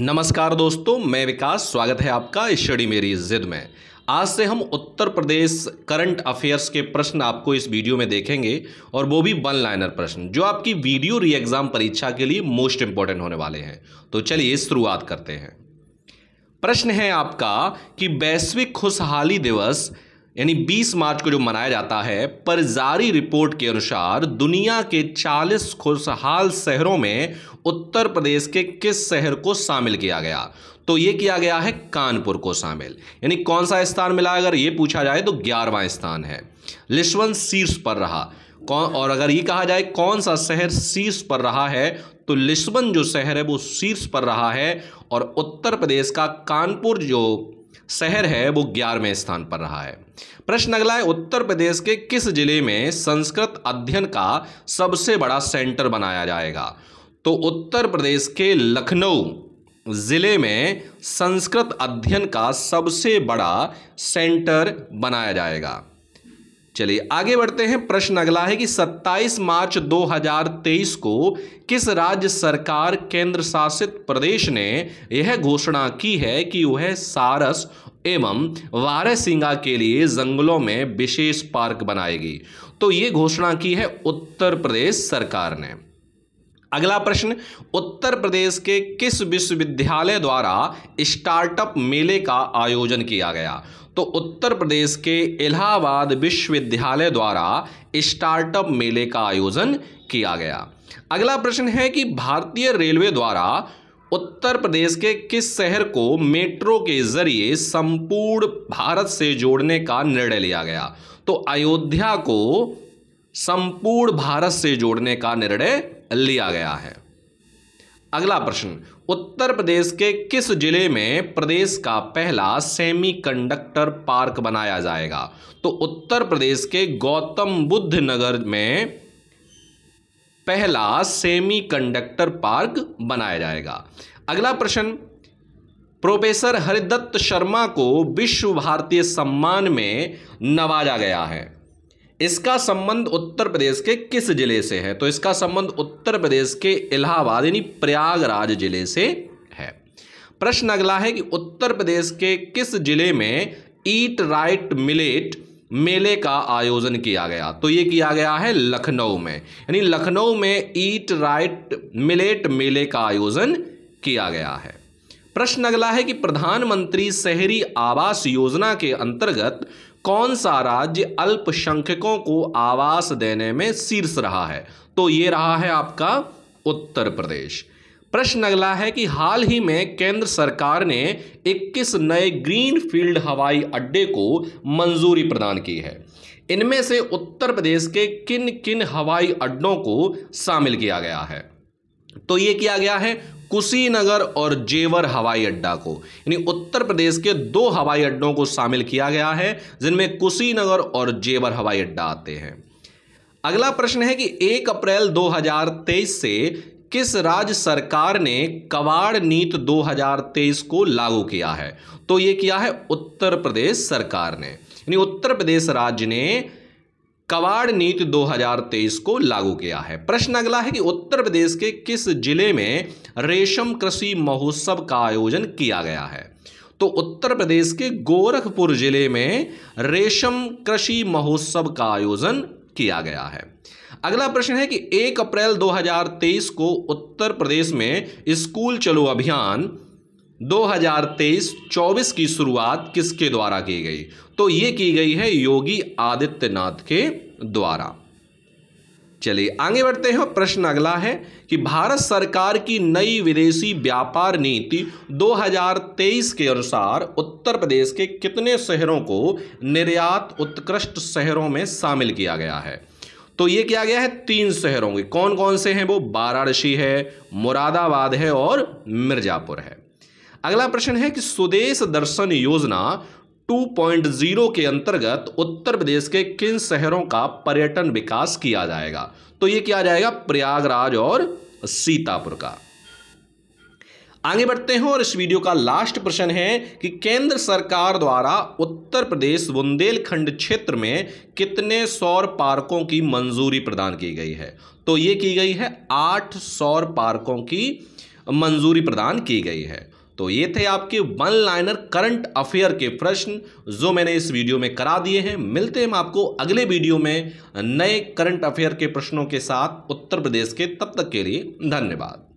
नमस्कार दोस्तों मैं विकास स्वागत है आपका स्टडी मेरी जिद में आज से हम उत्तर प्रदेश करंट अफेयर्स के प्रश्न आपको इस वीडियो में देखेंगे और वो भी वन लाइनर प्रश्न जो आपकी वीडियो री एग्जाम परीक्षा के लिए मोस्ट इंपॉर्टेंट होने वाले हैं तो चलिए शुरुआत करते हैं प्रश्न है आपका कि वैश्विक खुशहाली दिवस यानी 20 मार्च को जो मनाया जाता है पर जारी रिपोर्ट के अनुसार दुनिया के 40 खुशहाल शहरों में उत्तर प्रदेश के किस शहर को शामिल किया गया तो ये किया गया है कानपुर को शामिल यानी कौन सा स्थान मिला अगर ये पूछा जाए तो ग्यारहवा स्थान है लिस्वन शीर्ष पर रहा कौन और अगर ये कहा जाए कौन सा शहर शीर्ष पर रहा है तो लिस्बन जो शहर है वो शीर्ष पर रहा है और उत्तर प्रदेश का कानपुर जो शहर है वो ग्यारहवें स्थान पर रहा है प्रश्न अगला है उत्तर प्रदेश के किस जिले में संस्कृत अध्ययन का सबसे बड़ा सेंटर बनाया जाएगा तो उत्तर प्रदेश के लखनऊ ज़िले में संस्कृत अध्ययन का सबसे बड़ा सेंटर बनाया जाएगा चलिए आगे बढ़ते हैं प्रश्न अगला है कि 27 मार्च 2023 को किस राज्य सरकार केंद्र शासित प्रदेश ने यह घोषणा की है कि वह सारस एवं वारसिंगा के लिए जंगलों में विशेष पार्क बनाएगी तो ये घोषणा की है उत्तर प्रदेश सरकार ने अगला प्रश्न उत्तर प्रदेश के किस विश्वविद्यालय द्वारा स्टार्टअप मेले का आयोजन किया गया तो उत्तर प्रदेश के इलाहाबाद विश्वविद्यालय द्वारा स्टार्टअप मेले का आयोजन किया गया अगला प्रश्न है कि भारतीय रेलवे द्वारा उत्तर प्रदेश के किस शहर को मेट्रो के जरिए संपूर्ण भारत से जोड़ने का निर्णय लिया गया तो अयोध्या को संपूर्ण भारत से जोड़ने का निर्णय लिया गया है अगला प्रश्न उत्तर प्रदेश के किस जिले में प्रदेश का पहला सेमीकंडक्टर पार्क बनाया जाएगा तो उत्तर प्रदेश के गौतम बुद्ध नगर में पहला सेमीकंडक्टर पार्क बनाया जाएगा अगला प्रश्न प्रोफेसर हरिदत्त शर्मा को विश्व भारतीय सम्मान में नवाजा गया है इसका संबंध उत्तर प्रदेश के किस जिले से है तो इसका संबंध उत्तर प्रदेश के इलाहाबाद यानी प्रयागराज जिले से है प्रश्न अगला है कि उत्तर प्रदेश के किस जिले में ईट राइट मिलेट मेले का आयोजन किया गया तो ये किया गया है लखनऊ में यानी लखनऊ में ईट राइट मिलेट मेले का आयोजन किया गया है प्रश्न अगला है कि प्रधानमंत्री शहरी आवास योजना के अंतर्गत कौन सा राज्य अल्पसंख्यकों को आवास देने में शीर्ष रहा है तो ये रहा है आपका उत्तर प्रदेश प्रश्न अगला है कि हाल ही में केंद्र सरकार ने 21 नए ग्रीन फील्ड हवाई अड्डे को मंजूरी प्रदान की है इनमें से उत्तर प्रदेश के किन किन हवाई अड्डों को शामिल किया गया है तो ये किया गया है कुशीनगर और जेवर हवाई अड्डा को यानी उत्तर प्रदेश के दो हवाई अड्डों को शामिल किया गया है जिनमें कुशीनगर और जेवर हवाई अड्डा आते हैं अगला प्रश्न है कि 1 अप्रैल 2023 से किस राज्य सरकार ने कवाड़ नीत 2023 को लागू किया है तो ये किया है उत्तर प्रदेश सरकार ने यानी उत्तर प्रदेश राज्य ने कवाड़ नीति 2023 को लागू किया है प्रश्न अगला है कि उत्तर प्रदेश के किस जिले में रेशम कृषि महोत्सव का आयोजन किया गया है तो उत्तर प्रदेश के गोरखपुर जिले में रेशम कृषि महोत्सव का आयोजन किया गया है अगला प्रश्न है कि 1 अप्रैल 2023 को उत्तर प्रदेश में स्कूल चलो अभियान 2023-24 की शुरुआत किसके द्वारा की गई तो ये की गई है योगी आदित्यनाथ के द्वारा चलिए आगे बढ़ते हैं प्रश्न अगला है कि भारत सरकार की नई विदेशी व्यापार नीति 2023 के अनुसार उत्तर प्रदेश के कितने शहरों को निर्यात उत्कृष्ट शहरों में शामिल किया गया है तो ये किया गया है तीन शहरों के कौन कौन से हैं वो वाराणसी है मुरादाबाद है और मिर्जापुर है अगला प्रश्न है कि स्वदेश दर्शन योजना 2.0 के अंतर्गत उत्तर प्रदेश के किन शहरों का पर्यटन विकास किया जाएगा तो यह किया जाएगा प्रयागराज और सीतापुर का आगे बढ़ते हैं और इस वीडियो का लास्ट प्रश्न है कि केंद्र सरकार द्वारा उत्तर प्रदेश बुंदेलखंड क्षेत्र में कितने सौर पार्कों की मंजूरी प्रदान की गई है तो यह की गई है आठ सौर पार्कों की मंजूरी प्रदान की गई है तो ये थे आपके वन लाइनर करंट अफेयर के प्रश्न जो मैंने इस वीडियो में करा दिए हैं मिलते हैं आपको अगले वीडियो में नए करंट अफेयर के प्रश्नों के साथ उत्तर प्रदेश के तब तक के लिए धन्यवाद